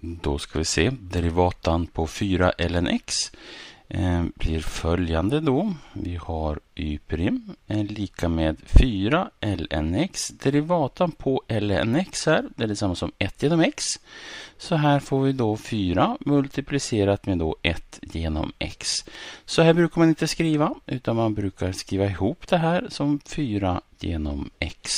Då ska vi se, derivatan på 4 lnx eh, blir följande då. Vi har y' är eh, lika med 4 lnx. Derivatan på lnx här, det är detsamma som 1 genom x. Så här får vi då 4 multiplicerat med då 1 genom x. Så här brukar man inte skriva, utan man brukar skriva ihop det här som 4 genom x.